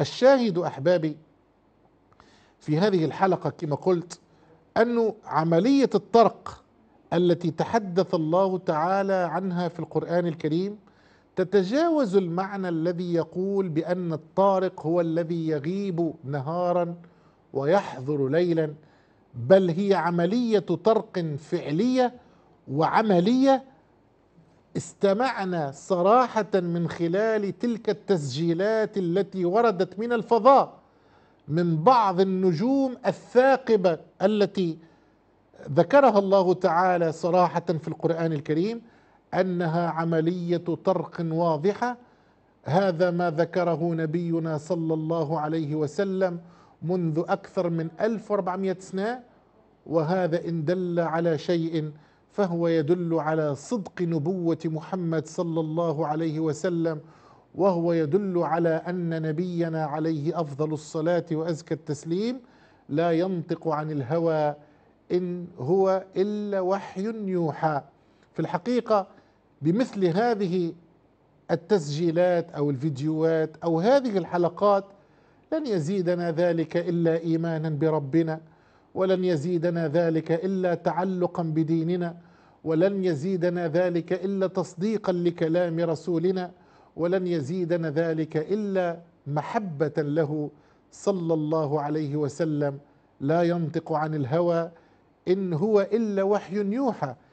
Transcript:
الشاهد احبابي في هذه الحلقه كما قلت انه عمليه الطرق التي تحدث الله تعالى عنها في القران الكريم تتجاوز المعنى الذي يقول بان الطارق هو الذي يغيب نهارا ويحضر ليلا بل هي عمليه طرق فعليه وعمليه استمعنا صراحة من خلال تلك التسجيلات التي وردت من الفضاء من بعض النجوم الثاقبة التي ذكرها الله تعالى صراحة في القرآن الكريم أنها عملية طرق واضحة هذا ما ذكره نبينا صلى الله عليه وسلم منذ أكثر من 1400 سنة وهذا إن دل على شيء فهو يدل على صدق نبوه محمد صلى الله عليه وسلم وهو يدل على ان نبينا عليه افضل الصلاه وازكى التسليم لا ينطق عن الهوى ان هو الا وحي يوحى في الحقيقه بمثل هذه التسجيلات او الفيديوهات او هذه الحلقات لن يزيدنا ذلك الا ايمانا بربنا ولن يزيدنا ذلك الا تعلقا بديننا ولن يزيدنا ذلك الا تصديقا لكلام رسولنا ولن يزيدنا ذلك الا محبه له صلى الله عليه وسلم لا ينطق عن الهوى ان هو الا وحي يوحى